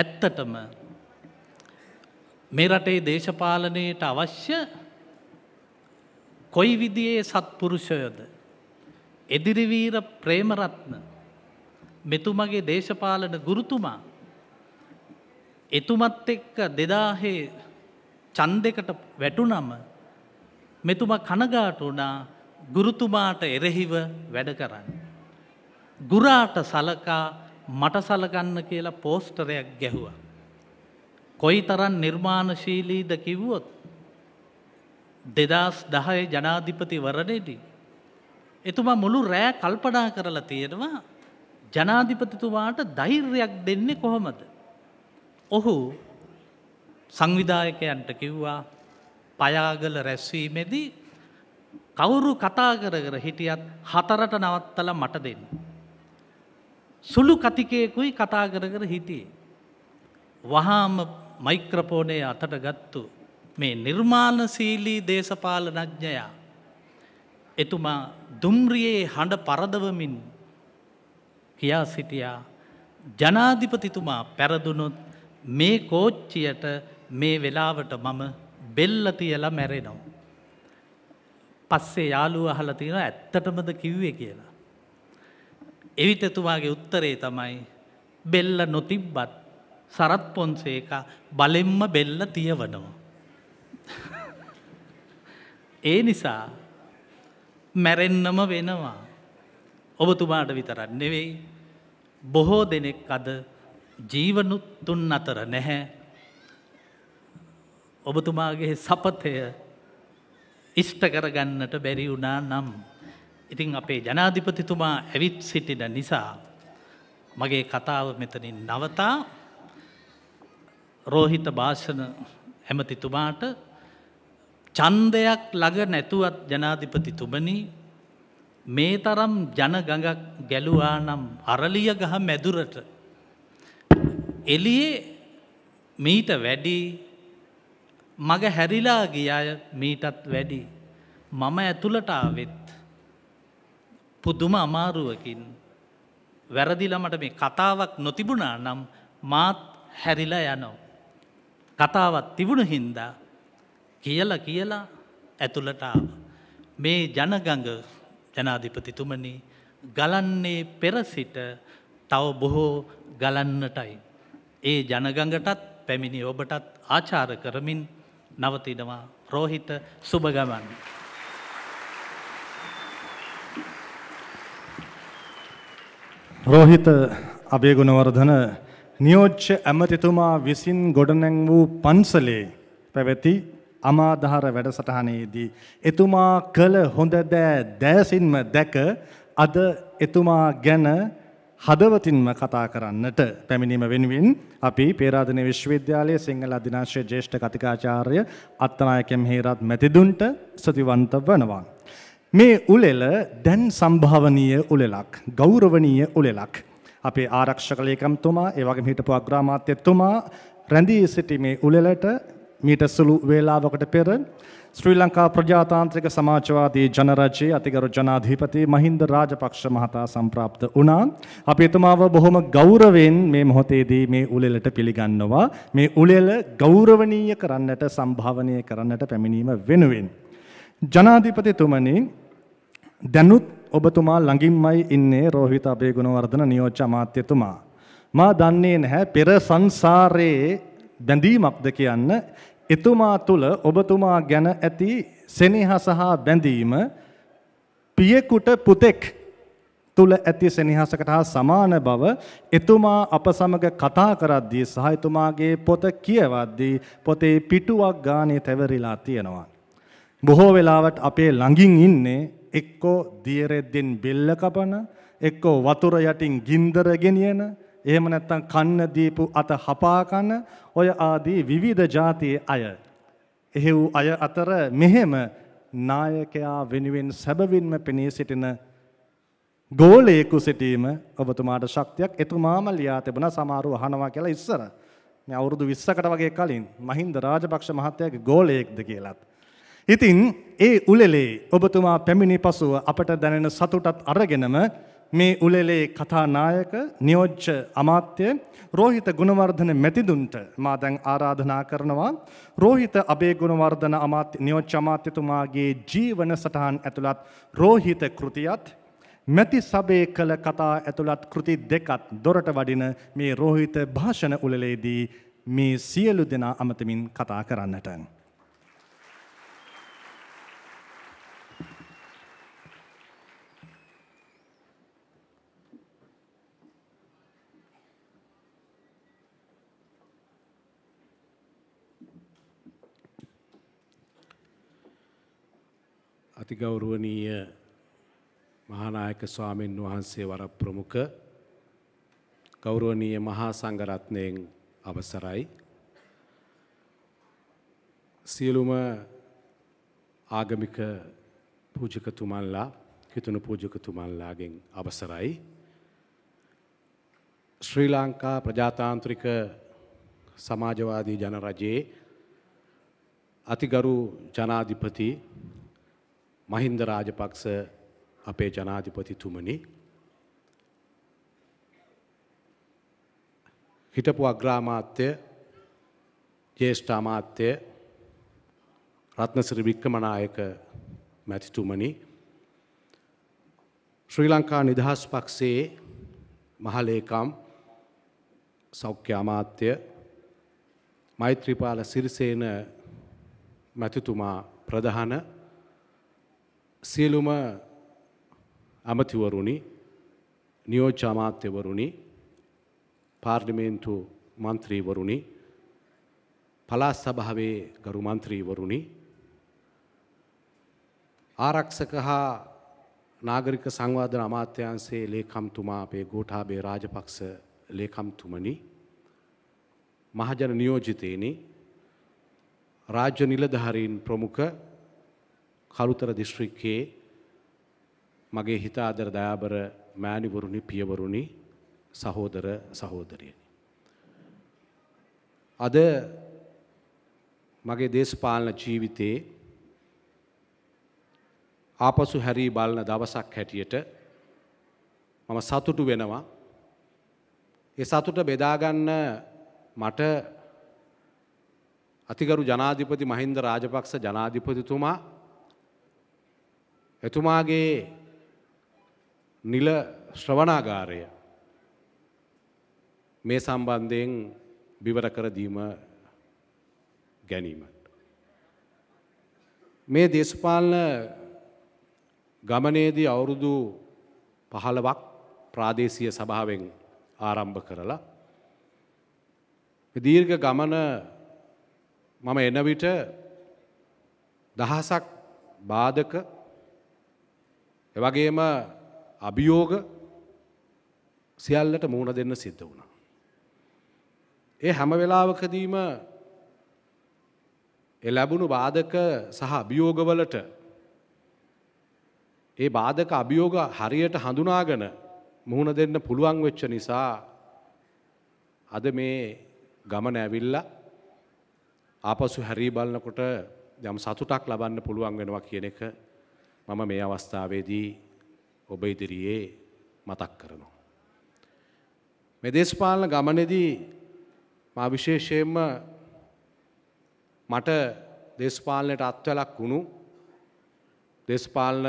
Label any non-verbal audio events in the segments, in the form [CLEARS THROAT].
ඇත්තටම මේ රටේ දේශපාලනයට අවශ්‍ය කොයි විදියේ සත්පුරුෂයද. එදිරිවීර ප්‍රේමරත්න මෙතුමගේ දේශපාලන ගුරුතුමා එතුමත් එක්ක දෙදාහේ චන් දෙකට වැටුනම මෙතුම කනගාට වනා ගුරුතුමාට එරෙහිව වැඩ කරන්න. ගුරාට සලකා මට සලගන්න කියලා පෝස්ටරයක් ගැහුවා. කොයි තරන් නිර්මාණශීලීද කිව්වොත් දෙදස් දහය ජනාධිපති වරණේදී. එතුමා මුළු රෑ කල්පනා කරලා තියෙනවා ජනාධිපතිතුමාට දෛර්යක් දෙන්නේ කොහොමද. ඔහු සංවිධායකයන්ට කිව්වා පයාගල රැස්වීමේදී කවුරු කතා කර කර හිටියත් හතරට නවත්තල මට දෙන්න. සුළු කතිකයෙකුයි කතා කර කර හිටියේ. වහාම මෛක්‍රපෝනය අතට ගත්තු මේ නිර්මාණශීලී දේශපාලනඥයා. එතුමා දුම්රියේ හඬ පරදවමින් කියා සිටියා ජනාධිපතිතුමා පැරදුනොත් මේ කෝච්චියට මේ වෙලාවට මම බෙල්ල තියලා මැරෙනවා. පස්සේ යාළුව අහල තියෙන ඇත්තටමද කිව්වේ කියලා. එවිතතුමාගේ උත්තරේ තමයි බෙල්ල නොතිබ්බත් සරත් පොන්සේක බලෙම්ම බෙල්ල තියවනවා. ඒ නිසා මැරෙන්නම වෙනවා. ඔබතුමාට විතරක් නෙවෙයි. බොහෝ දෙනෙක් අද ජීවනුත්තුන් අතර නැහැ. ඔබතුමාගේ සපතය ඉෂ්ට කරගන්නට බැරි වුණා නම්. ඉතින් අපේ ජනාධිපතිතුමා ඇවිත් සිටින නිසා මගේ කතාව මෙතනින් නවතා රෝහිත භාෂණ ඇමතිතුමාට චන්දයක් ළඟ නැතුවත් ජනාධිපතිතුමනි මේ තරම් ජනගඟක් ගැලුවා නම් අරලිය ගහ මැදුරට. එලියේ මීට වැඩි මග හැරිලා ගිය අය මීටත් වැඩි මම ඇතුළට ආවෙත් පුදුම අමාරුවකින් වැරදිලමට මේ කතාවක් නොතිබුණා නම් මාත් හැරිලා යනෝ. කතාවත් තිබුණු හින්දා කියල කියලා ඇතුළටාව. මේ ජනගඟ ජනාධිපතිතුමනි ගලන්නේ පෙරසිට තව බොහෝ ගලන්නටයි. ඒ ජනගඟටත් පැමිණි ඔබටත් ආචාර කරමින් නවතිනවා රෝහිත සුභගමන්. රෝහිත අබේගුණවර්ධන නියෝජ්‍ය ඇමතිතුමා විසින් ගොඩනැං වූ පන්සලේ පැවැති අමාධාර වැඩසටහනේදී එතුමා කළ හොඳ දෑ දෑසින්ම දැක අද එතුමා ගැන හදවතින්ම කතා කරන්නට පැමිණීම වෙනුවෙන් අපි පේරාධන විශ්වවිද්‍යාලයේ සිංහල අධිනාශ්‍රය ජේෂ්ඨ කතිකාචාර්ය අත්තනායකම් හේරත් මැතිදුන්ට ස්තුතිවන්ත වනවා. මේ උලෙල දැන් සම්භාවනීය උලෙලක් ගෞරවනීය උලෙලක් අපේ ආරක්ෂක ලේකම්තුමා ඒ වගේම හිටපු අග්‍රාමාත්‍යතුමා රැඳී සිටි මේ උලෙලට මීට සුළු වේලාවකට පෙර ශ්‍රී ලංකා ප්‍රජාතාන්ත්‍රික සමාජවාදී ජනරජයේ අතිගරු ජනාධිපති මහින්ද රාජපක්ෂ මහතා සම්ප්‍රාප්ත වුණා. අපි එතුමාව බොහොම ගෞරවයෙන් මේ මොහොතේදී මේ උළෙලට පිළිගන්නවා. මේ උළෙල ගෞරවණීය කරන්නට සම්භාවනීය කරන්නට පැමිණීම වෙනුවෙන්. ජනාධිපතිතුමනි දැනුත් ඔබතුමා ළඟින්මයි ඉන්නේ රෝහිත අබේගුණවර්ධන නියෝජ්‍ය අමාත්‍යතුමා. මා දන්නේ නැහැ පෙර සංසාරයේ බැඳීමක්ද කියන්න එතුමා තුළ ඔබතුමා ගැන ඇති සෙනෙහස හා බැඳීම පියෙකුට පුතෙක් තුළ ඇති සෙනෙහසකට හා සමාන බව එතුමා අප සමග කතා කරද්දී සහ එතුමාගේ පොත කියවද්දී පොතේ පිටුවක් ගානේ තැවරිලා තියෙනවා. බොහෝ වෙලාවට අපේ ළඟින් ඉන්නේ එක්කෝ දියරෙද්දෙන් බෙල්ල කපන එක්කෝ වතුර යටින් ගින්දර ගෙනියන එහෙම නැත්නම් කන්න දීපු අත හපා කන ඔය ආදී විවිධ જાතියේ අය එහෙව් අය අතර මෙහෙම නායකයා වෙනුවෙන් සැබවින්ම පෙනී සිටින ගෝලයෙකු සිටීම ඔබතුමාට ශක්තියක් එතුමාම ලියා තිබුණා සමහරව අහනවා කියලා ඉස්සර මේ අවුරුදු 20කට වගේ කලින් මහින්ද රාජපක්ෂ මහත්තයාගේ ගෝලයෙක්ද කියලාත් ඉතින් ඒ උලෙලේ ඔබතුමා පැමිණි පසුව අපට දැනෙන සතුටත් අරගෙනම මේ උලෙලේ කථානායක නියෝජ්‍ය අමාත්‍ය රෝහිත ගුණවර්ධන මැතිදුන්ට මා දැන් ආරාධනා කරනවා රෝහිත අබේ ගුණවර්ධන අමාත්‍ය නියෝජ්‍ය අමාත්‍යතුමාගේ ජීවන සටහන් ඇතුළත් රෝහිත කෘතියත් මැති සබේ කළ කතා ඇතුළත් කෘති දෙකත් දොරට වඩින මේ රෝහිත භාෂණ උලලේදී මේ සියලු දෙනා අමතමින් කතා කරන්නට. අතිගෞරුවනීය මහානායක ස්වාමීන් වහන්සේ වර ප්‍රමුඛ ගෞරුවනීය මහා සංඝරත්නයෙන් අවසරයි සියලුම ආගමික පූජකතුමන්ලා කිතුණු පූජකතුමන්ලාගෙන් අවසරයි ශ්‍රී ලංකා ප්‍රජාතාන්ත්‍රික සමාජවාදී ජනරජයේ අතිගරු ජනාධිපති මහින්ද රාජපක්ෂ අපේ ජනාධිපතිතුමනි හිටපු අග්‍රාමාත්‍ය ජේෂ්ඨාමාත්‍ය රත්නසිරි වික්‍රමනායක මැතිතුමනි ශ්‍රී ලංකා නිදහස් පක්ෂයේ මහලේකම් සෞඛ්‍ය අමාත්‍ය මෛත්‍රීපාල සිරිසේන මැතිතුමා ප්‍රධාන සියලුම ඇමතිවරුණි නියෝජ්‍ය අමාත්‍යවරුණි පාර්ලිමේන්තු මන්ත්‍රීවරුණි පලාස් සභාවේ ගරු මන්ත්‍රීවරුණි ආරක්ෂක හා නාගරික සංවාධන අමාත්‍යන්සේ ලේකම්තුමා අපේ ගෝඨාබේ රාජපක්ෂ ලේකම්තුමනි මහජන නියෝජිතයනි රාජ්‍ය නිලධහරීන් ප්‍රමුඛ කළුතර දිස්ශ්‍රික්කයේ මගේ හිත ආදර දයාබර මෑණිවරුනි පියවරුනි සහෝදර සහෝදරියනි. අද මගේ දේශපාලන ජීවිතයේ ආපසු හැරී බලන දවසක් හැටියට මම සතුටු වෙනවා. ඒ සතුට බෙදාගන්න මට අතිගරු ජනාධිපති මහින්ද රාජපක්ෂ ජනාධිපතිතුමා එතුමාගේ නිල ශ්‍රවණාගාරය මේ සම්බන්ධයෙන් විවර කර දීම ගැනීමට. මේ දේශපාලන ගමනේදී අවුරුදු පහළවක් ප්‍රාදේශීය සභාවෙන් ආරම්භ කරලා දීර්ඝ ගමන මම එන විට දහසක් බාධක එවගේම අභියෝග සියල්ලට මුහුණ දෙන්න සිද්ධ වුණා. ඒ හැම වෙලාවකදීම ඒ ලැබුණු බාධක සහ අභියෝගවලට ඒ බාධක අභියෝග හරියට හඳුනාගෙන මුහුණ දෙන්න පුළුවන් වෙච්ච නිසා අද මේ ගමන ඇවිල්ලා ආපසු හැරී බලනකොට යම් සතුටක් ලබන්න පුළුවන් වෙනවා කියන එක මම මේ අවස්ථාවේදී ඔබ ඉදිරියේ මතක් කරනවා. මේ දේශපාලන ගමනේදී මා විශේෂයෙන්ම මට දේශපාලනයට අත්වැලක් වුණු දේශපාලන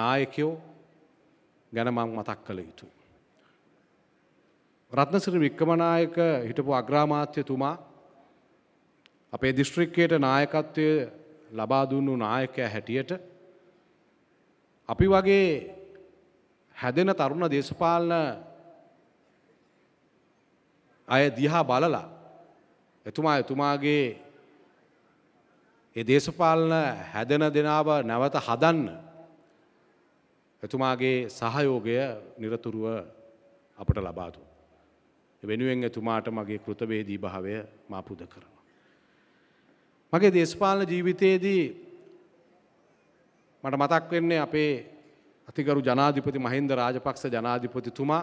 නායකයෝ ගැන මං මතක් කළ යුතුයි. රත්නසිරි වික්‍රමනායක හිටපු අග්‍රාමාත්‍යතුමා අපේ දිස්ත්‍රික්කයට නායකත්වය ලබා දුන්නු නායකයා හැටියට අපි වගේ හැදෙන තරුණ දේශපාලන අය දිහා බලලා එතුමා එතුමාගේ ඒ දේශපාලන හැදෙන දෙනාව නැවත හදන්න එතුමාගේ සහයෝගය නිරතුරුව අපට ලබා දුන්නා. වෙනුවෙන් එතුමාට මගේ කෘතවේදී භාවය මා පුද කරනවා. මගේ දේශපාලන ජීවිතයේදී මට මතක් වෙන්නේ අපේ අතිගරු ජනාධිපති මහින්ද රාජපක්ෂ ජනාධිපතිතුමා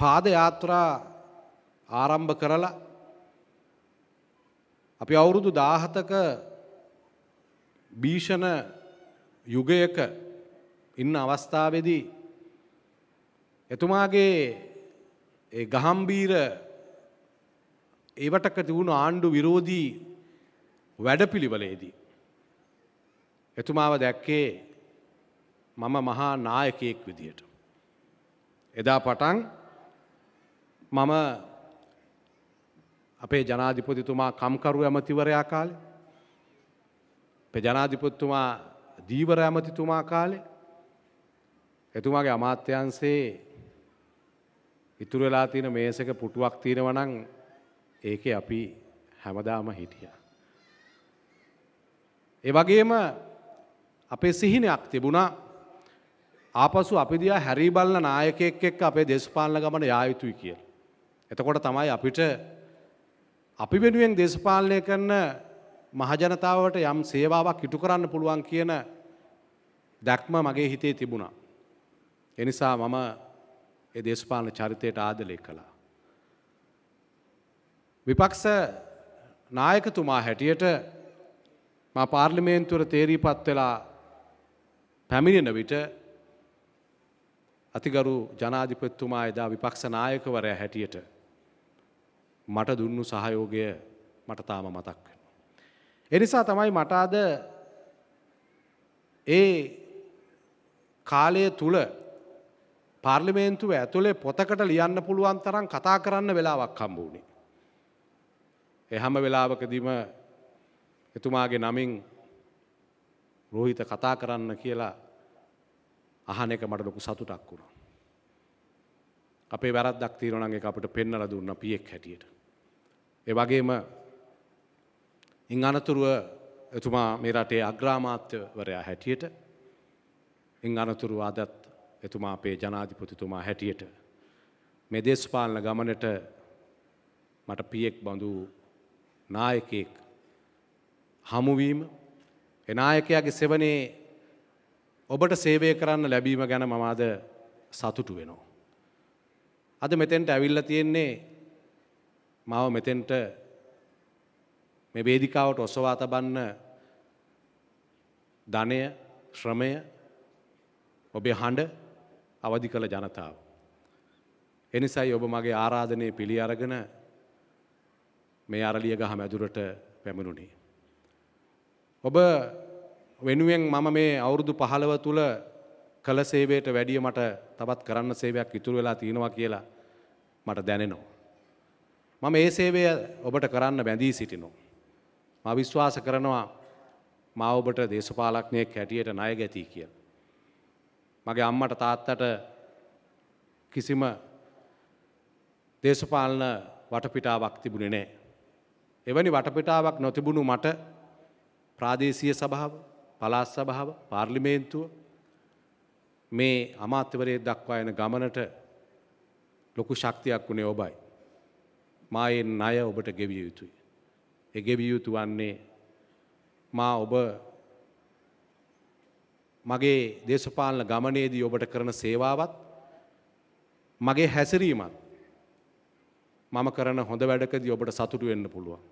පාද යාත්‍රා ආරම්භ කරලා අපි අවුරුදු දාහතක භීෂණ යුගයක ඉන්න අවස්ථාවේදී එතුමාගේ ඒ ගහම්බීර ඒවටක තිබුණු ආණ්ඩු විරෝධී වැඩපිළිවලේදී එතුමාව දැක්කේ මම මහා නායකයෙක් විදියට. එදා පටන් මම අපේ ජනාධිපතිතුමා කම්කරු ඇමතිවරයා කාලෙ ජනාධිපත්තුමා දීවර ඇමතිතුමා කාලෙ එතුමාගේ අමාත්‍යන්සේ ඉතුරු වෙලා තියෙන මේසක පුටුවක් තියෙනවනම් ඒක අපි හැමදාම හිටිය. ඒ වගේම අපේ සිහිනයක් තිබුණා ආපසු අපි දිහා හැරී බලන නායකයෙක් එක්ක අපේ දේශපාලන ගමන යා යුතුයි කියලා. එතකොට තමයි අපිට අපි වෙනුවෙන් දේශපාලනය කරන මහජනතාවට යම් සේවාවක් ඉටු කරන්න පුළුවන් කියන දැක්ම මගේ හිතේ තිබුණා. එනිසා මම ඒ දේශපාලන චරිතයට ආදලය කළා. විපක්ෂ නායකතුමා හැටියට මා පාර්ලිමේන්තුවර තේරීපත් වෙලා පැමිණෙන විට අතිගරු ජනාධිපත්තුමා එදා විපක්ෂනායකවරය හැටියට මට දුන්නු සහයෝගය මට තාම මතක්. එනිසා තමයි මට අද ඒ කාලය තුළ පාර්ලිමේන්තුව ඇතුළේ පොතකට ලියන්න පුළුවන් තරම් කතා කරන්න වෙලාවක් හම්බුණේ. එහම වෙලාවකදීම එතුමාගේ නමින් රෝහිත කතා කරන්න කියලා අහන එක මට ලොකු සතුටක් වුණා. අපේ වැරද්දක් තියෙනවා නම් ඒක අපිට පෙන්වලා දුන්න පියෙක් හැටියට. ඒ වගේම ඉන් අනතුරුව එතුමා මේ රටේ අග්‍රාමාත්‍යවරයා හැටියට ඉන් අනතුරුව අදත් එතුමා අපේ ජනාධිපතිතුමා හැටියට මේ දේශපාලන ගමනට මට පියෙක් බඳු නායකයෙක් හමුවීම එනායකයාගේ සෙවනේ ඔබට සේවය කරන්න ලැබීම ගැන මම අද සතුටු වෙනවා. අද මෙතෙන්ට ඇවිල්ලා තියෙන්නේ මාව මෙතෙන්ට මේ වේදිකාවට ඔසවා තබන්න ධනය, ශ්‍රමය, ඔබේ හඬ අවදි කළ ජනතාව. එනිසයි ඔබ මගේ ආරාධනය පිළි අරගෙන මේ අරලිය ගහ මැදුරට පැමිණුණේ. ඔබ වෙනුවෙන් මම මේ අවුරුදු පහළව තුළ කළ සේවයට වැඩිය මට තවත් කරන්න සේවයක් ඉතුරු වෙලා තියෙනවා කියලා මට දැනෙනවා. මම ඒ සේවය ඔබට කරන්න බැඳී සිටිනවා. මා විශ්වාස කරනවා මා ඔබට දේශපාලක්නයෙක් හැටියට ණය ගැතිී කිය. මගේ අම්මට තාත්තට කිසිම දේශපාලන වටපිටාවක් තිබුණේ නෑ. එවැනි වටපිටාවක් නොතිබුණු මට ප්‍රාදේශීය සභාව පලාස් සභාව පාර්ලිමේන්තුව මේ අමාත්‍යවරයේ දක්වා එන ගමනට ලොකු ශක්තියක් වුණේ ඔබයි. මායෙන් ණය ඔබට ගෙවිය යුතුයි. ඒ ගෙවිය යුතු වන්නේ මා ඔබ මගේ දේශපාලන ගමනේදී ඔබට කරන සේවාවත් මගේ හැසිරීමත් මම කරන හොඳ වැඩකදී ඔබට සතුටු වෙන්න පුළුවන්.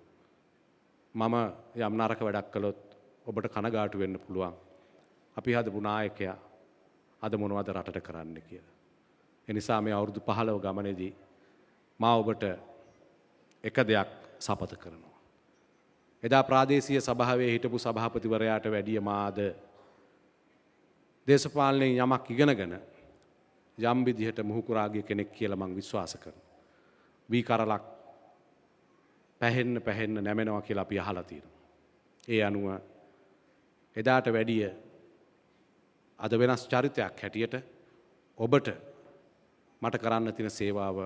මම යම් නරක වැඩක් කළොත් ඔබට කනගාටු වෙන්න පුළුවන්. අපි හදපු නායකයා අද මොනවද රටට කරන්න කියලා. එනිසා මේ අවුරුදු 15 ගමනේදී මා ඔබට එක දෙයක් සපත කරනවා. එදා ප්‍රාදේශීය සභාවේ හිටපු සභාපතිවරයාට වැඩිය මාද දේශපාලනයෙන් යමක් ඉගෙනගෙන යම් විදිහට මුහුකුරාගිය කෙනෙක් කියලා මං විශ්වාස කරනවා. වී කරලක් පැහෙන්න පැහෙන්න නැමෙනවා කියලා අපි අහලා තියෙනවා. ඒ අනුව එදාට වැඩිය අද වෙනස් චරිතයක් හැටියට ඔබට මට කරන්න තියෙන සේවාව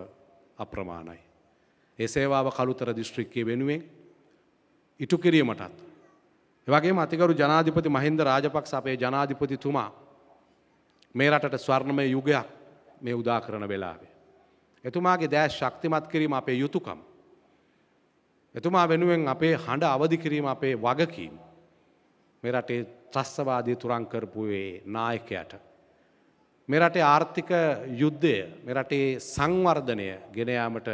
අප්‍රමාණයි. ඒ සේවාව කළුතර දිස්ත්‍රික්කයේ වෙනුවෙන් ඉටු කිරීමටත් එවගේම අතිගරු ජනාධිපති මහින්ද රාජපක්ෂ අපේ ජනාධිපතිතුමා මේ රටට ස්වර්ණමය යුගයක් මේ උදා කරන වෙලාවේ. එතුමාගේ දෑ ශක්තිමත් කිරීම අපේ යුතුයකම්. එතුමා වෙනුවෙන් අපේ හඬ අවදි කිරීම අපේ වගකීම්. මේ රටේ ත්‍රස්වාදී තුරන් කරපුවේ නායකයට. මේ රටේ ආර්ථික යුද්ධය මේ රටේ සංවර්ධනය ගෙන යාමට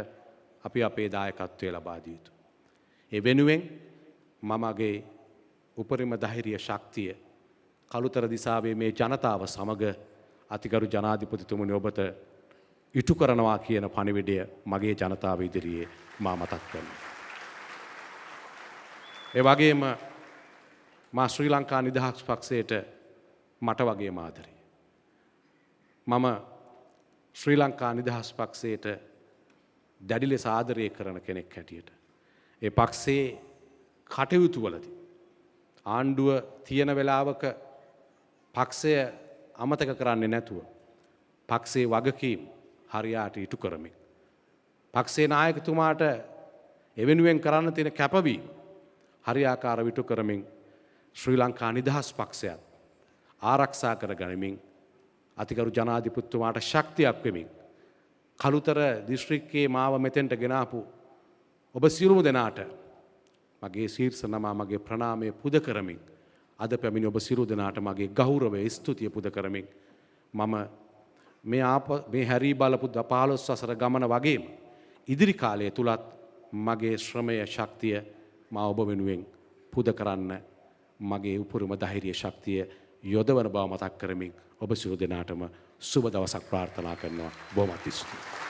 අපි අපේ දායකත්වය ලබා දිය යුතු. ඒ වෙනුවෙන් මමගේ උපරිම ධෛර්ය ශක්තිය කළුතර දිසාවේ මේ ජනතාව සමග අතිගරු ජනාධිපතිතුමනි ඔබට ඉටු කරනවා කියන පණිවිඩය මගේ ජනතාව ඉදිරියේ මා මතක් කරනවා. ඒ වගේම මා ශ්‍රී ලංකා නිදහස් පක්ෂයට මට වගේ මාදරේ. මම ශ්‍රී ලංකා නිදහස් පක්ෂයට දැඩි ලෙස ආදරය කරන කෙනෙක් හැටියට. ඒ පක්ෂේ කටයුතු වලදී. ආණ්ඩුව තියෙන වෙලාවක පක්ෂය අමතක කරන්නේ නැතුව. පක්ෂේ වගකීම් හරියාට ඉටු කරමින්. පක්ෂේ නායකතුමාට එවෙනුවෙන් කරන්න තියෙන කැපවීම හරියාකාර විටු කරමින් ශ්‍රී ලංකා නිදහස් පක්ෂයත් ආරක්ෂා කර ගනිමින් අතිකරු ජනාධිපතිතුමාට ශක්තියක් වෙමින් කළුතර දිස්ත්‍රික්කයේ මාව මෙතෙන්ට ගෙනාපු ඔබ සියලුම දෙනාට මගේ ශීර්ෂ නමා මගේ ප්‍රණාමය පුද කරමින් අද පැමිණි ඔබ සිරු දෙනාට මගේ ගෞරවය ස්තුතිය පුද කරමින් මම මේ ආප මේ හැරී බලපු ද 15 වසර ගමන වගේම ඉදිරි කාලය තුලත් මගේ ශ්‍රමය ශක්තිය මා ඔබ වෙනුවෙන් පුද කරන්න මගේ උපුරුම ධෛර්ය ශක්තිය යොදවන බව මතක් කරමින් ඔබ සියලු දෙනාටම සුබ දවසක් ප්‍රාර්ථනා කරනවා බොහොමත් ස්තුතියි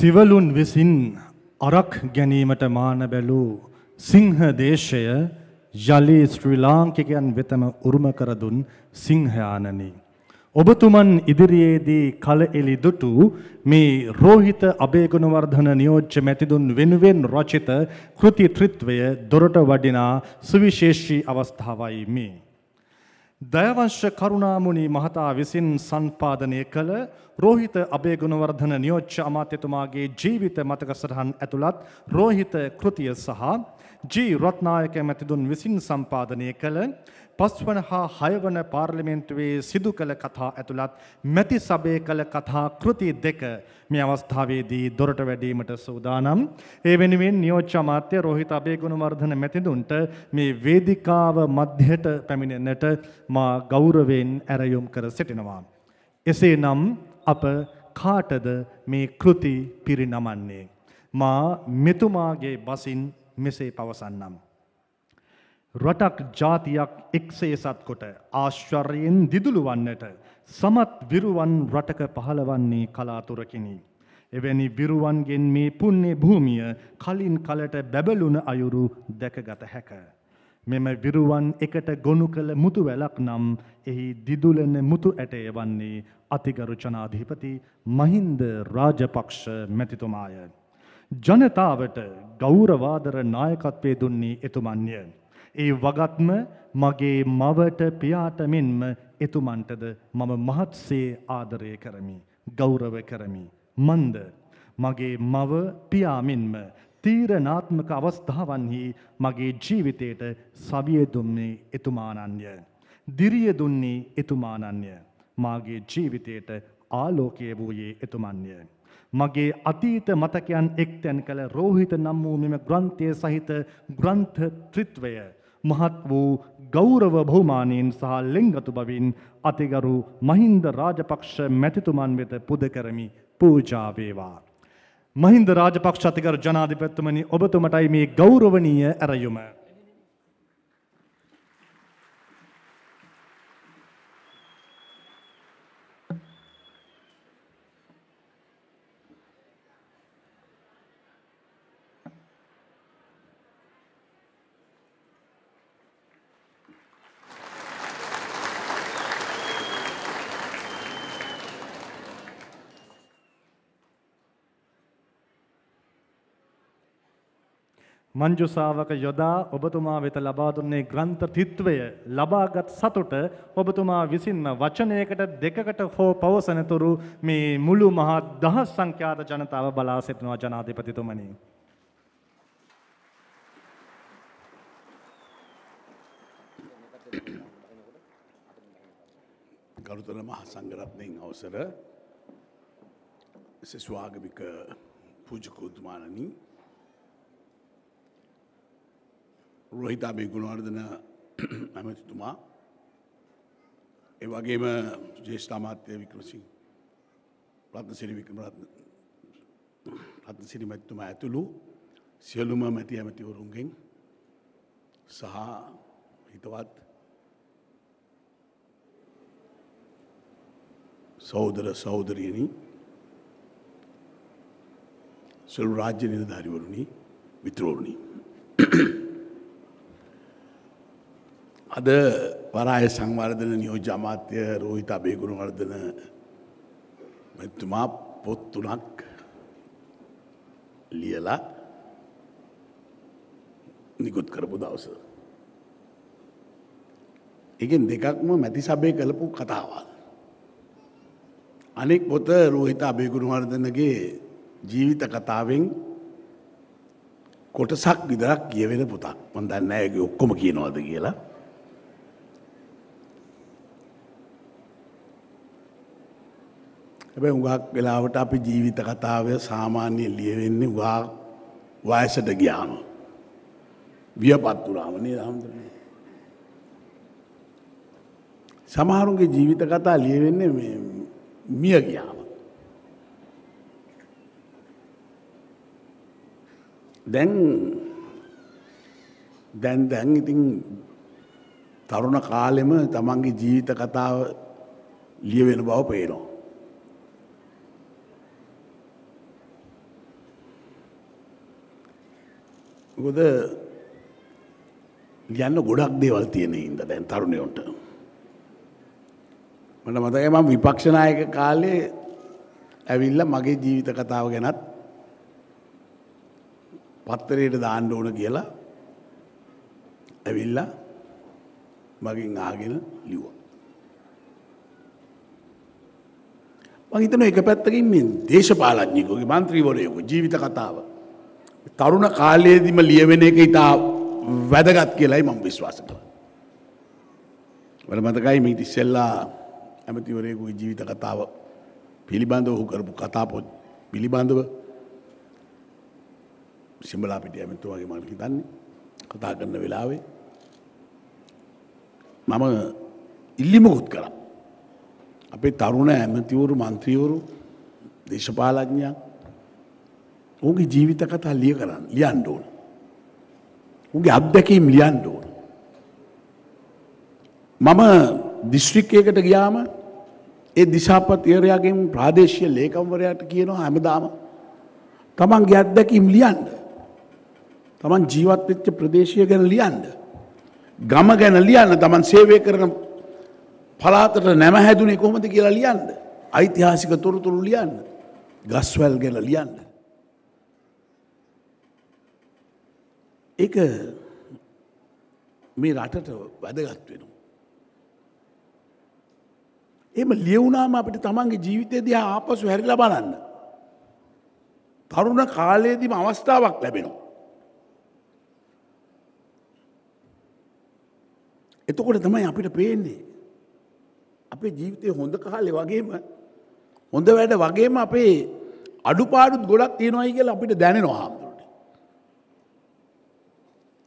සිවලුන් විසින් අරක් ගැනීමට මාන බැලූ සිංහ දේශය යළි ශ්‍රී ලාංකිකයන් වෙතම උරුම කර දුන් සිංහයානනි ඔබතුමන් ඉදිරියේදී කල එලි දුටු මේ රෝහිත අබේගුණවර්ධන නියෝජ්‍ය මැතිදුන් වෙනුවෙන් රචිත කෘති ත්‍රිත්වය දොරට වඩිනා සුවිශේෂී අවස්ථාවයි මේ දයවංශ කරුණාමුණි මහතා විසින් සම්පාදනය කළ රෝහිත අබේගුණවර්ධන නියෝජ්‍ය අමාත්‍යතුමාගේ ජීවිත මතක සටහන් ඇතුළත් රෝහිත කෘතිය සහ ජී රත්නායක මැතිදුන් විසින් සම්පාදනය කළ පස්වන හා හයවන පාර්ලිමෙන්න්තුවේ සිදු කළ කතා ඇතුළත් මැති සබේ කළ කතා කෘති දෙක මේ අවස්ථාවේදී දොරට වැඩීමට සූදානම්. ඒ වෙනුවෙන් නියෝච්ච අමාත්‍ය රෝහිත අබේගුණවර්ධන මැතිදුන්ට මේ වේදිකාව මධ්‍යයට පැමිණෙන්නට මා ගෞරවෙන් ඇරයුම් කර සිටිනවා. එසේ නම් අප කාටද මේ කෘති පිරිනමන්නේ. මා මෙතුමාගේ බසින් මෙසේ පවසන්නම්. රටක් ජාතියක් එක්සේසත් කොට ආශ්චර්යෙන් දිදුළුවන්නට සමත් විරුවන් රටක පහළවන්නේ කලාතුරකිනි. එවැනි විරුවන්ගෙන් මේ පුන්නේ භූමිය කලින් කලට බැබලුන අයුරු දැකගත හැක. මෙම විරුවන් එකට ගොනු කළ මුතු වැලක් නම් එහි දිදුලන මුතු ඇටය වන්නේ අතිගරු ජනාධිපති මහින්ද රාජපක්ෂ මැතිතුමාය. ජනතාවට ගෞරවාදර නායකත්වය දුන්නේ එතුමන්ය. ඒ වගත්ම මගේ මවට පියාට මෙන්ම එතුමන්ටද මම මහත්සේ ආදරය කරමි. ගෞරව කරමි. මන්ද මගේ මව පියාමින්ම තීරණාත්මක අවස්ථාවන්හි මගේ ජීවිතයට සවිය දුන්නේ එතුමානන්ය. දිරිය දුන්නේ එතුමානන්ය. මාගේ ජීවිතයට ආලෝකය වූයේ එතුමන්ය. මගේ අතීත මතකයන් එක්තැන් කළ රෝහිත නම් වූ මෙම ග්‍රන්ථය සහිත ග්‍රන්ථ ත්‍රිත්වය මහත් වූ ගෞරව බහුමානයෙන් සහ ලෙංගතු බවින් අතිගරු මහින්ද රාජපක්ෂ මැතිතුමන් වෙත පුද කරමි පූජා වේවා. මහින්ද රාජපක්ෂ අතිගරු ජනාධිපතිතුමනි ඔබතුමටයි මේ ගෞරවනීය ඇරයුම. මංජුසාවක යොදා ඔබතුමා වෙත ලබා දුන්නේ ග්‍රන්ථ තිත්වය ලබාගත් සතුට ඔබතුමා විසින්ම වචනයකට දෙකකට හෝ පවසනතුරු මේ මුළු මහත් දහස් සංඛ්‍යාත ජනතාව බලා සිටිනවා ජනාධිපතිතුමනි. ගරුතර මහ සංඝරත්නයෙන් අවසර සිසුආගමික පූජකෝතුමාණනි රෝහිතාබේ ගුණවර්ධන [CLEARS THROAT] ඇමතිතුමා ඒ වගේම ජේෂ්ඨාමාත්‍යය වික්‍රසිං රත්නසිරි වික්‍රමරත්න රත්නසිරි මැතිතුමා ඇතුළු සියලුම මැති ඇමතිවරුන්ගෙන් සහ හිතවත් සෞදර සෞදරියනි සුළු රාජ්‍ය නිලධාරිවරුණි මිත්‍රෝරුණි අද වරාය සංවර්ධන නියෝජ අමාත්‍ය රෝහිත අභේගුණ වර්ධන මෙතුමා පොත්තුනක් ලියලා නිකුත් කරපු දවස. එකෙන් දෙකක්ම මැති සබේ කළපු කතාවල්. අනෙක් පොත රෝහිත අභේගුණ වර්ධනගේ ජීවිත කතාවෙන් කොටසක් විදරක් කියවෙන පුතක් මොදන්න ඇගේ ඔක්කොම කියනවාද කියලා හැබැයි හුඟක් වෙලාවට අපි ජීවිත කතාවය සාමාන්‍ය ලියවෙන්නේ වා වයසට ගියාම. වියපත් වුණාම නේද හම්දුනේ. සමහරුන්ගේ ජීවිත කතා ලියවෙන්නේ මේ මිය ගියාම. දැන් දැන් දැන් ඉතින් තරුණ කාලෙම තමන්ගේ ජීවිත කතාව ලියවෙන බව පේනවා. ගොද ලියන්න ගොඩක් දේවල් තියෙන ඉද දැන් තරුණයොන්ට මට මතක මම විපක්ෂනායක කාලේ ඇවිල්ල මගේ ජීවිත කතාව ගැනත් පත්තරයට දාණ්ඩ ඕන කියලා ඇවිල්ලා මගින් ආගෙන ලිව්ව. මහිතන එක පැත්තකින් මේ දේශපාලඥයකුගේ මන්ත්‍රීවරයකු ජීවිත කතාව තරුණ කාලයේදීම ලියවෙන එක ඉතා වැදගත් කියලයි මම විශ්වාස කර. වල මතකයි මිති සෙල්ලා ඇමතිවරයකුයි ජීවිත කතාව පිළිබඳව හු කරපු කතාපොත් පිළිබඳව සිම්බලාපිට ඇමතුවගේ මට හිතන්නේ කතා කරන වෙලාවේ මම ඉල්ලිමකුත් කර අපේ තරුණ ඇමතිවරු මන්ත්‍රීවරු දේශපාලඥයක් ඌගේ ජීවිත කතා ලිය කරන්න ලියන්න ඕන. ඌගේ අත්දැකීම් ලියන්න ඕන. මම දිස්ත්‍රික්කයකට ගියාම ඒ දිශාපතිවරයාගෙන් ප්‍රාදේශීය ලේකම්වරයාට කියනවා හැමදාම තමන්ගේ අත්දැකීම් ලියන්න. තමන් ජීවත් වෙච්ච ප්‍රදේශය ගැන ලියන්න. ගම ගැන ලියන්න තමන් සේවය කරන පලාතට නැම හැදුනේ කොහොමද කියලා ලියන්න. ඓතිහාසික තොරතුරු ලියන්න. ගස්වැල් ගැන ලියන්න. ඒක මේ රටට වැදගත් වෙනවා. එම ලියවුනාම අපට තමන්ගේ ජීවිතය දිහා ආපසු හැරිලා බලන්න. තරුණ කාලයේදීම අවස්ථාවක් ලැබෙනවා. එතකොට තමයි අපිට පේන්නේ. අපේ ජීවිතය හොඳ කාලෙ වගේම හොඳ වැඩ වගේම අපේ අඩුපාඩුත් ගොඩක් තියෙනවායි කියලා අපිට දැනෙනවා.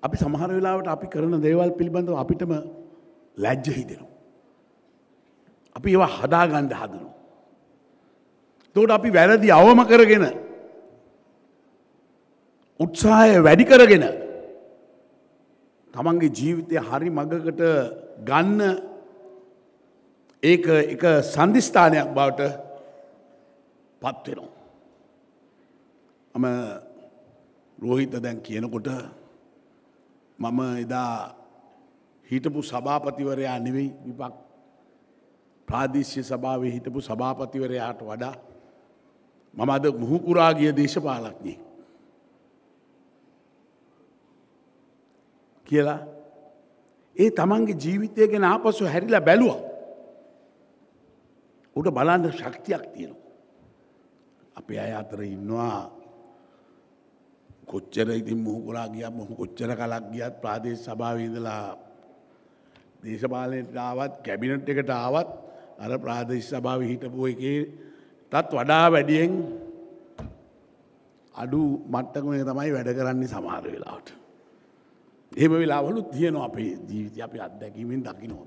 අපි සමහර වෙලාවට අපි කරන දේවල් පිළිබඳව අපිටම ලැජ්ජ හිතෙනවා. අපි ඒවා හදාගන්න හදනවා. එතකොට අපි වැරදි අවම කරගෙන උත්සාහය වැඩි කරගෙන තමන්ගේ ජීවිතය හරි මඟකට ගන්න ඒක එක සන්ධිස්ථානයක් බවට පත්වෙනවා. අම රෝහිත දැන් කියනකොට මම එදා හිටපු සභාපතිවරයා නෙවෙයි විපක් ප්‍රාදේශීය සභාවේ හිටපු සභාපතිවරයාට වඩා මම අද මුහුකුරා ගිය දේශපාලඥයෙක්. කියලා ඒ තමන්ගේ ජීවිතය ගැන ආපසු හැරිලා බැලුවා. උට බලන්න ශක්තියක් තියෙනවා. අපේ අය අතර ඉන්නවා කොච්චර ඉතින් මුහුකුරා ගියත් මොහු කොච්චර කලක් ගියත් ප්‍රාදේශ සභාවේ ඉඳලා දේශපාලනයට ආවත් කැබිනට් එකට ආවත් අර ප්‍රාදේශ සභාවේ හිටපු එකේටත් වඩා වැඩියෙන් අඩු මට්ටමක තමයි වැඩ කරන්නේ සමහර වෙලාවට. එහෙම වෙලාවලුත් තියෙනවා අපේ ජීවිතය අපි අත්දැකීමෙන් දකින්න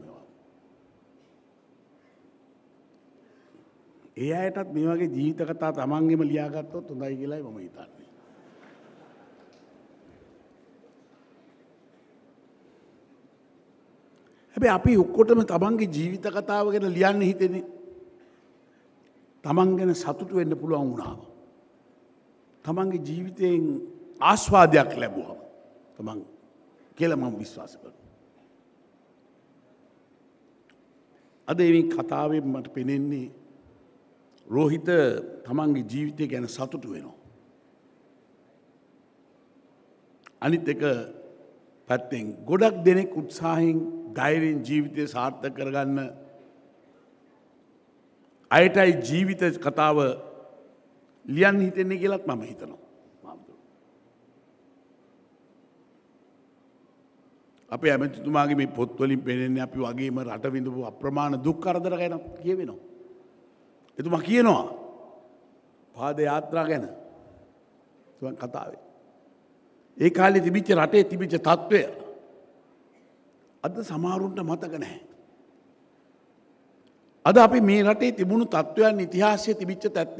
ඒ අයටත් මේ වගේ ජීවිත කතා තමන්ගෙම ලියාගත්තොත් හොඳයි කියලායි මම හිතන්නේ. හැබැයි අපි ඔක්කොටම තමන්ගේ ජීවිත කතාව ගැන ලියන්න හිතෙන තමන් ගැන සතුටු වෙන්න පුළුවන් වුණාව. තමන්ගේ ජීවිතයෙන් ආස්වාදයක් ලැබුවම තමන් කියලා මම විශ්වාස කරනවා. අද මේ කතාවෙන් මට පෙනෙන්නේ රෝහිත තමන්ගේ ජීවිතය ගැන සතුටු වෙනවා. අනිත් එක පැත්තෙන් ගොඩක් දෙනෙක් උත්සාහෙන් ධෛරයෙන් ජීවිතය සාර්ථක කරගන්න අයටයි ජීවිත කතාව ලියන් හිතෙන්නේ කියලත් මම හිතනවා. අපේ ඇමැතිතුමාගේ මේ පොත්වලින් පෙනෙන්නේ අපි වගේම රට විඳපු අප්‍රමාණ දුක් කරදර ගැන කියවෙනවා. එතුමා කියනවා පාද යාත්‍රා ගැන තුන් කතාවේ. ඒ කාලේ තිබිච්ච රටේ තිබිච්ච තත්ත්වය අද සමාරුන්ට මතක නැහැ. අද අපි මේ රටේ තිබුණු තත්ත්වයන් ඉතිහාසය තිබිච්ච තැත්ත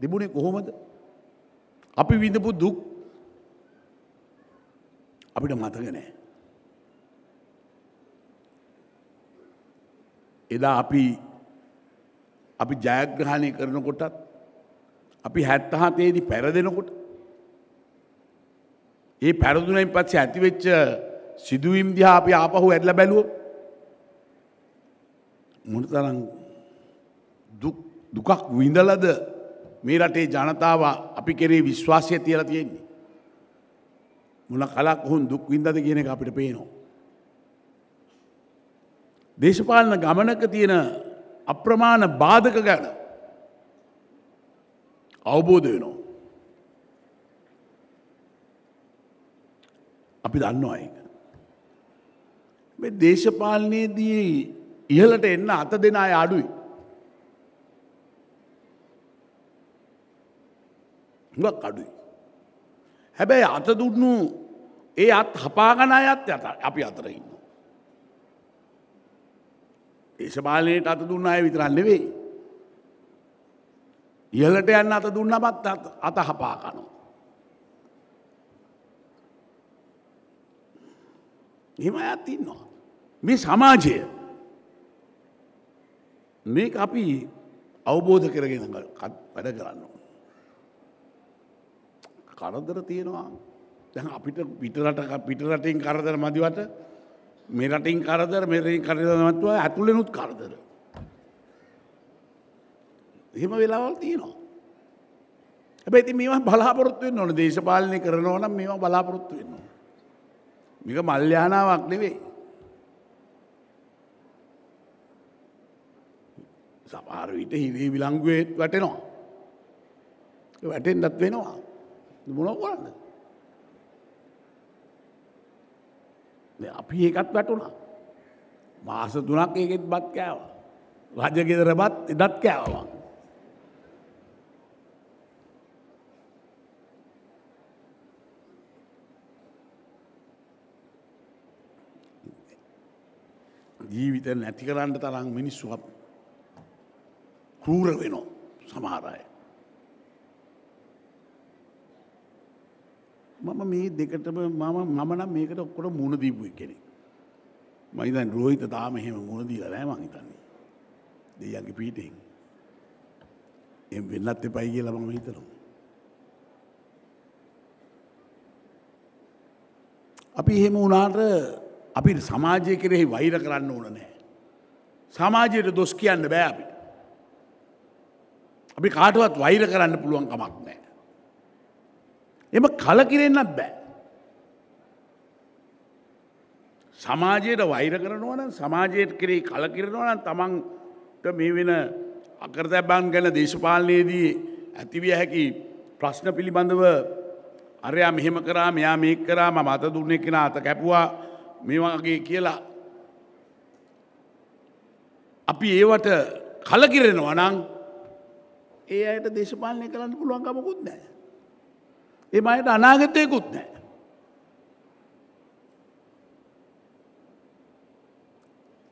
තිබුණේ කොහොමද. අපි විඳපු දුක් අපිට මතක නෑ. එදා අපි අපි ජයග්‍රහණය කරනකොටත් අපි හැත්තහතේදී පැරදෙනකොට ඒ පැරදුනෙන් පත්සේ ඇතිවෙච්ච සිදුවීම් දිහා අපි ආපහු ඇදලා බැලුවොත් මොනතරම් දුක් දුකක් විඳලද මේ රටේ ජනතාව අපි කෙරේ විශ්වාසය තියලා තියෙන්නේ මොන කලක් ඔවුන් දුක් විඳද කියන එක අපිට පේනවා දේශපාලන ගමනක තියෙන අප්‍රමාණ බාධක ගැන අවබෝධ වෙනවා අපි දන්නවා ඒක මේ දේශපාලනයේදී ඉහලට එන්න අත දෙන අය අඩුයි. හුඟක් අඩුයි. හැබැයි අත දුන්නු ඒ අත් හපාගන අයත් යත අපි අතර ඉන්න. දේශපාලනයට අත දුන්න අය විතරක් නෙවෙයි. ඉහලට යන්න අත දුන්නමත් අත හපා කනවා. එහෙම අයත් ඉන්නවා. මේ සමාජය මේ අපි අවබෝධ කරගෙන වැඩ කරන්න. කරදර තියෙනවා දැන් අපිට පිටරට පිටරටින් කරදර මදිවට මේ රටින් කරදර මෙරින් කරදමත්වා ඇතුලෙනුත් කරදර. එහෙම වෙලාවල් තියනවා. හැබැති මේවා බලාපොරොත්තුවෙන් ඕන දේශපාලනය කරනවනම් මේවා බලාපොරොත්තු වෙන්නවා. මේක මල්්‍යානාවක් නෙවෙේ. සමහර විට හිරේ විලංගුවෙත් වැටෙනවා. වැටෙන්නත් වෙනවා. මොනව කරන්නද? අපි ඒකත් වැටුණා. මාස 3ක් ඒකෙත් බත් කෑවා. රජගෙදර බත් එදත් කෑවා. ජීවිතය නැති කරන්න තරම් මිනිස්සු අප කූර වෙනෝ සමහර අය. මම මේ දෙකටම මම මම නම් මේකට ඔක්කොට මුණ දීපු කෙනෙක්. මම හිතන්නේ රෝහිත තාම එහෙම මුණ දීලා නැහැ මං හිතන්නේ. දෙයියන්ගේ පීඨෙන්. එම් වෙන්නත් එපයි කියලා මම හිතනවා. අපි එහෙම වුණාට අපි සමාජය කෙරෙහි වෛර කරන්න ඕන නැහැ. සමාජයට දොස් කියන්න බෑ අපිට. අපි කාටුවත් වෛර කරන්න පුළුවන් කමක් නෑ. එම කලකිරෙන්න්නත් බෑ. සමාජයට වෛර කරනවන සමාජයට කරේ කලකිරෙනවන තමන්ට මේ වෙන අකරතැබන් ගැන දේශපාලනයේදී ඇතිවිය හැකි ප්‍රශ්න පිළිබඳව අරයා මෙහෙම කරා මෙයා මේ කරා ම මත දුන්නේ කෙන අත කැපුවා මේවාගේ කියලා. අපි ඒවට කලකිරෙනවනං ඒ අයට දේශපාලනය කරන්න පුළුවන් ගමකුත් නෑ. එම අයට අනාගතයකුත් නෑ.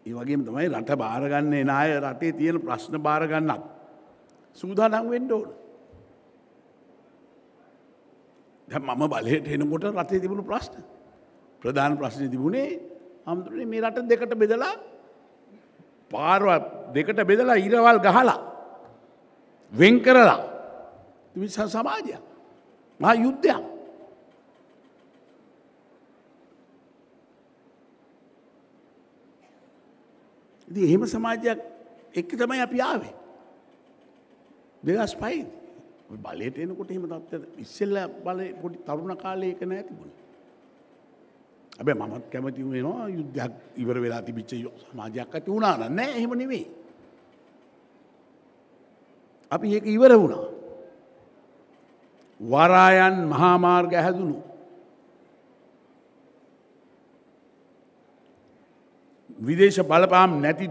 ඒ වගේම තමයි රට බාරගන්න එන අය රටේ තියෙන ප්‍රශ්න බාරගන්නත් සූදානම් වෙන්න ඕන. දැන් මම බලයට එනකොට රටේ තිබුණු ප්‍රශ්න ප්‍රධාන ප්‍රශ්නේ තිබුණේ අම්තුනේ මේ රට දෙකට බෙදලා පාරවල් දෙකට බෙදලා ඉරවල් ගහලා වෙන් කරලා විනිසා සමාජය මහා යුද්ධයක් ඉති එහෙම සමාජයක් එක්ක තමයි අපි ආවේ දෙදස් පයි බලයට එනකොට එහෙම තත්ත්ව ඉස්සෙල්ල බල පොඩි තරුණ කාලය එක නෑ තිබුණ ඇබැ මමත් කැමති වෙනවා යුද්ධයක් ඉවර වෙලා තිබිච්ච සමාජයක් ඇති වුණා නෑ එහෙම නෙවෙයි අපි ඒක ඉවර වුණා. වරායන් මහාමාර්ග ඇහැදුණු. විදේශ බලපාම් නැති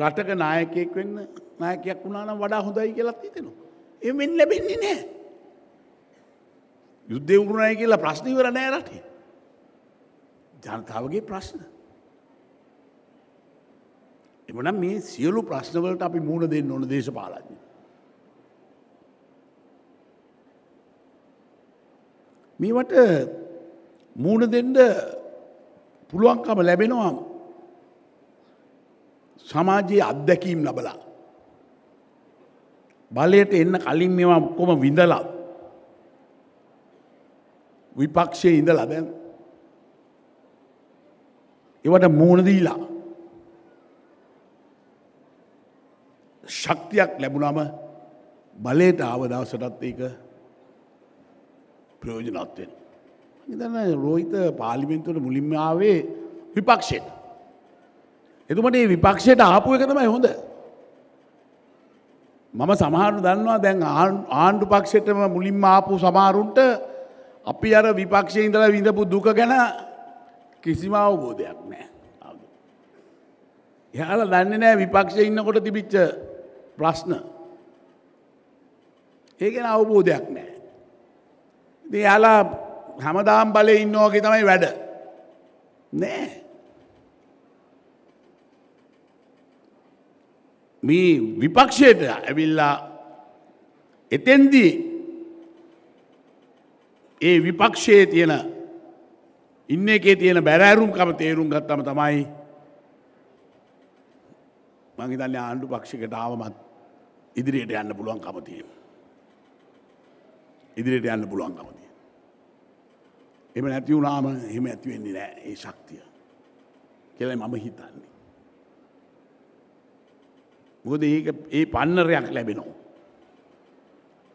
රටක නායකයෙක් වෙන්න නායකයක් වුණනම් වඩා හොඳයි කියලත් හිතෙනවා. එමෙන් ලැබෙන්නේ නෑ. යුද්ධය වුණයි කියලා ප්‍රශ්නීවර නෑ රටේ. ජනතාවගේ ප්‍රශ්න. එමන මේ සියලු ප්‍රශ්නවලට අපි මූුණ දෙන්න ඕන දේශපාලන්න. මේවට මූුණ දෙන්ඩ පුළුවන්කම ලැබෙනවා සමාජයේ අත්දැකීම් ලබලා. බලයට එන්න කලින් මෙවා කොම විඳලා. විපක්ෂය ඉඳ ලබැන්. ඒවට මූුණදීලා. ශක්තියක් ලැබුණම බලයට ආවදවසටත් ඒක ප්‍රයෝජනත්වෙන්. ඉතන්න රෝහිත පාලිමෙන්තුවට මුලින්ම ආවේ විපක්ෂයට. එතුමට ඒ විපක්ෂයට ආපු එක තමයි හොඳ. මම සමහරු දන්නවා දැන් ආණ්ඩු පක්ෂයටම මුලින්ම ආපු සමහරුන්ට අපි අර විපක්ෂය ඉඳලා විඳපු දුක ගැන කිසිම අවබෝධයක් නෑ. එයාලා දන්නේ නෑ විපක්ෂය ඉන්නකොට තිබිච්ච ප්‍රශ්න. ඒ ගැන අවබෝධයක් නෑ. ඉතින් එයාලා හැමදාම බලේ ඉන්නවා වගේ තමයි වැඩ. නෑ. මේ විපක්ෂයට ඇවිල්ලා එතෙන්දී ඒ විපක්ෂයේ තියෙන ඉන්න එකේ තියෙන බැරෑරුම්කම තේරුම් ගත්තම තමයි මං හිතන්නේ ආණ්ඩු පක්ෂිකට ආවමත් ඉදිරියට යන්න පුළුවන් කමතිය. ඉදිරියට යන්න පුළුවන් කමතිය. එම නැති වුණාම එහෙම ඇතිවෙන්නේ නෑ ඒ ශක්තිය. කෙලයි මම හිතන්නේ. මොකද ඒ ඒ පන්නරයක් ලැබෙනවා.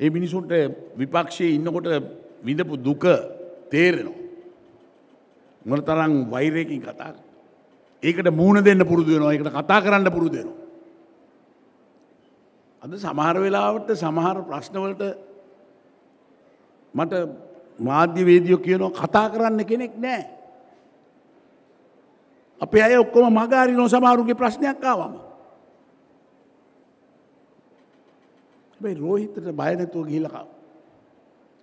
ඒ මිනිසුන්ට විපක්ෂයේ ඉන්නකොට විඳපු දුක තේරෙනවා. මොන තරම් වෛරයකින් කතා ඒකට මූුණ දෙන්න පුරුදු වෙනවා ඒකට කතා කරන්න පුරුදු වෙනවා. අද සමහර වෙලාවට සමහර ප්‍රශ්නවලට මට මාධ්‍යවේදියෝ කියනවා කතා කරන්න කෙනෙක් නෑ. අපේ අය ඔක්කොම මගාරිනෝ සමහරුගේ ප්‍රශ්නයක් ආවම. හැබැයි රෝහිතට බය නැතුව ගිහිල්ලා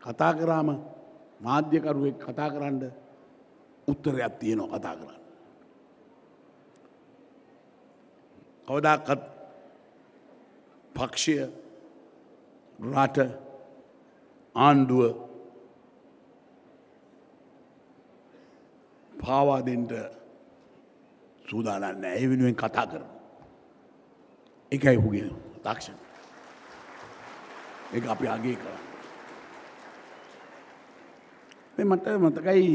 කතා කරාම මාධ්‍යකරුවෙක් කතා කරන්න උත්තරයක් තියෙනවා කතා කරන්න. කවදාකත් පක්ෂය රට ආණ්ඩුව පාවාදෙන්ට සූදානන්න ඇ වෙනුවෙන් කතා කරන. එකයි හුගෙන දක්ෂණ. එක අපි අගේ කර. මට මතකයි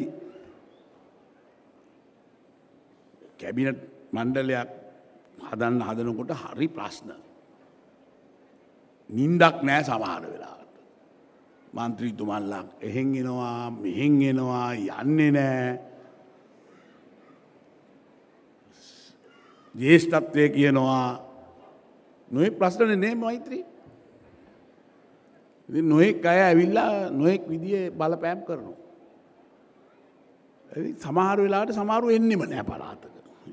කැබිනට මණ්ඩලයක් හදන්න හදනකොට හරි ප්‍රශ්න. නින්දක් නෑ සමහර වෙලාට. මන්ත්‍රීතුමල්ලක් එහෙන් එනවා මෙහෙන් එනවා යන්නේ නෑ. ජේෂ්ඨත්වය කියනවා නොය ප්‍රශ්න නේ මෛත්‍රී. ඉතින් නොයෙක් අය ඇවිල්ලා නොයෙක් විදිහේ බලපෑම් කරනවා. ඉතින් සමහර වෙලාවට සමහරු එන්නෙම නෑ පළාතක.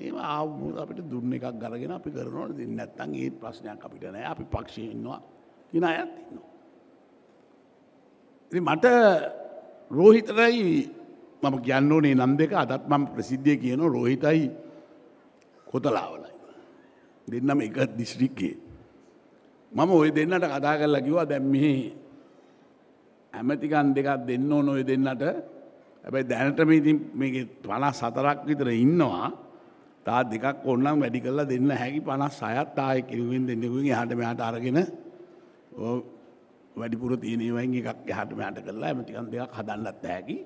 ඒවා ආව අපිට දුන්න එකක් අරගෙන අපි කරනවා. ඉතින් නැත්නම් ඒ ප්‍රශ්නයක් අපිට නෑ. අපි පක්ෂේ ඉන්නවා. කියන අයත් ඉන්නවා. ඉතින් මට රෝහිතරයි මම කියන්න ඕනේ නම් දෙක අදත් මම ප්‍රසිද්ධිය කියන රෝහිතයි කොතලාවලයි. දෙන්නම එක දිස්ත්‍රික්කයේ. මම ඔය දෙන්නට කතා කරලා කිව්වා දැන් මෙහි ඇමතිකන් දෙකක් දෙන්න ඕන ඔය දෙන්නට හැබැයි දැනට මේ ඉතින් මේකේ 54ක් විතර ඉන්නවා. තා දෙකක් ඕනනම් වැඩි කරලා දෙන්න හැකි 56ක් තායේ කිරුවෙන් දෙන්නෙකුගෙන් එහාට මෙහාට අරගෙන වැඩිපුර තියනවයින් එකක් යහට මෑට කරලා ඇමතිකන් දෙයක් හදන්නත් හැකි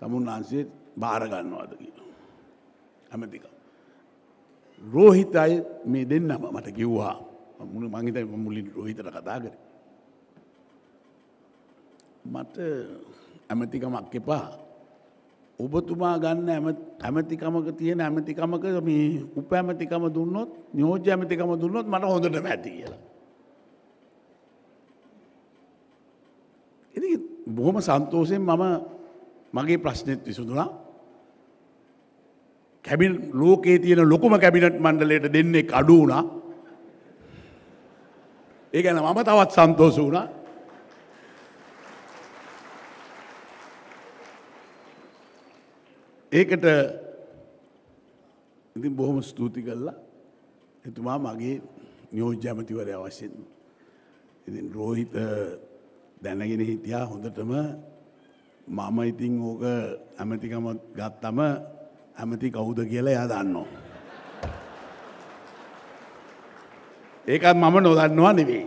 තමුන් වහන්සේ භාරගන්නවාද කියලා. ඇමතික. රෝහිතයි මේ දෙන්නම මට කිව්වා මුණ මංහිතයි මුලින් රෝහිතර කතා කර. මට ඇමතිකමක් එපා ඔබතුමා ගන්න ඇමතිකමක තියෙන ඇමතිකමක මේ උප ඇමතිකම දුන්නොත් නියෝජ ඇමතිකම දුන්නොත් මට හොඳට මැති කියලා. ඉති බොහොම සන්තෝසයෙන් මම මගේ ප්‍රශ්නෙත් විසුඳුනා කැබින් ලෝකේ තියෙන ලොකුම කැබිනට් මණ්ඩලයට දෙන්නෙක් අඩු වුණා ඒ ගැන මම තවත් සන්තෝස වුණා ඒකට ඉතින් බොහොම ස්තුති කල්ලා එතුමා මගේ නියෝජ්‍යමතිවරය අවශ්‍යෙන් ඉතින් රෝහිත දැනගෙන හිටියා හොඳටම මම ඉතින් ඕක ඇමතිකමත් ගත්තම ඇමති කවුද කියලා එයා දන්නවා. ඒකත් මම නොදන්නවා නෙවෙයි.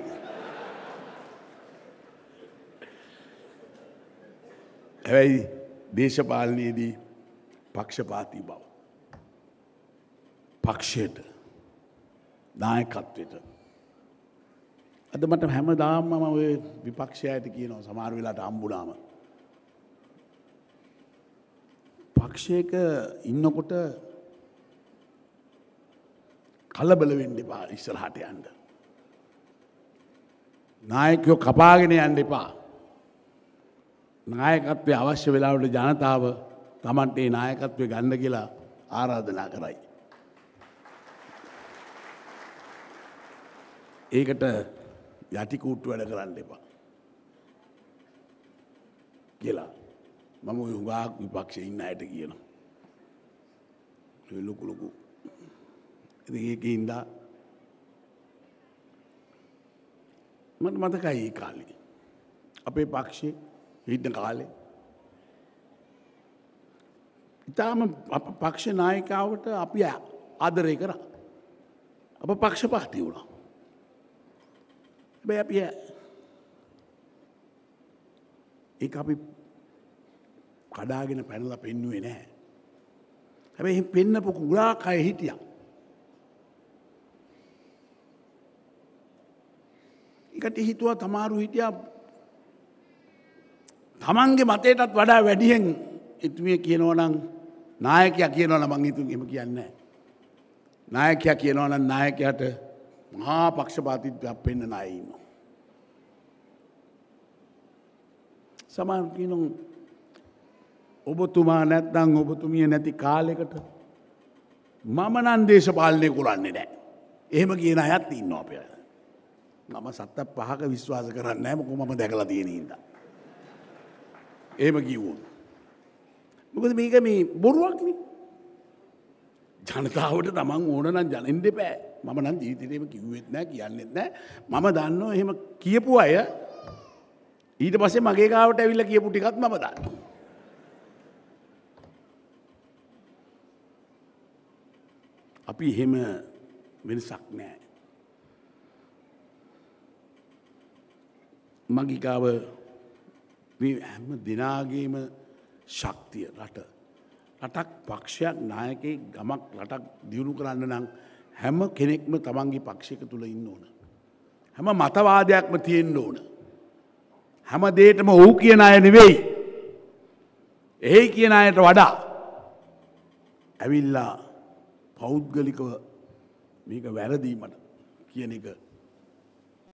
හැබැයි දේශපාලනයේදී පක්ෂපාති බව. පක්ෂයට දායකත්වයට අද මට හැමදාම මම ඔය විපක්ෂයට කියනවා සමහර වෙලාවට හම්බුනාම. පක්ෂයක ඉන්නකොට කලබල වෙන්න එපා ඉස්සරහට යන්න. නායකයෝ කපාගෙන යන්න එපා. නායකත්වය අවශ්‍ය වෙලාවට ජනතාව තමන්ට ඒ නායකත්වය ගන්න කියලා ආරාධනා කරයි. ඒකට යටිකූට්ටු වැඩ කරන්න එපා. කියලා මම හුඟක් විපක්ෂය ඉන්න අයට කියනවා. ලොකු ලොකු. ඒක ඉන්දා මට මතකයි ඒ කාලේ. අපේ පක්ෂේ හිටන කාලේ. ඉතාම පක්ෂ නායකාවට අපි ආදරය කරා. අප පක්ෂ පාති වුණා. බෑ අපි ඒක අපි කඩාගෙන පැනලා පෙන්නුවේ නැහැ. හැබැයි පෙන්නපු කුඩා කය හිටියා. එකට හිතුවා තමාරු හිටියා තමන්ගේ මතයටත් වඩා වැඩියෙන් එතුමිය කියනවනම් නායකයා කියනවනම් මං හිතුන් එහෙම කියන්නේ නැහැ. නායකයා කියනවනම් නායකයාට මහා පක්ෂපාතිත්වයක් පෙන්න්න නයින්න. සමාකන ඔබතුමා නැත්නම් ඔබතුමිය නැති කාලෙකට මම නන් දේශපාලනය කුරන්නේ නෑ. එහෙම කියන අයත් ඉන්න අපය. නම සත්ත පහක විශ්වාස කරන්න ෑමකු මම දැකලා තියෙනහිද. එහෙම කිව්වෝ. මොකද මේක මේ බොරුවක්නේ ජනතාවට තමන් ඕනනම් ජනින්ද පෑ මම නම් ජීතනයම කිව්වෙත්න කියන්නෙත් නෑ මම දන්නවා එහෙම කියපු අය ඊට පස්සේ මගේ ගාවට ඇවිල්ල කියපු ටිකත් මම දන්න. අපි එහෙම වෙනසක් නෑ. මගිකාව හැම දෙනාගේම ශක්තිය රට රටක් පක්ෂයක් නායකේ ගමක් රටක් දියුණු කරන්න නම් හැම කෙනෙක්ම තමන්ගේ පක්ෂික තුළ ඉන්න ඕන. හැම මතවාදයක්ම තියෙන්න ඕන. හැම දේටම ඔහු කියන අය නෙවෙයි. එහෙයි කියන අයට වඩා ඇවිල්ලා පෞද්ගලිකව මේක වැරදීමට කියන එක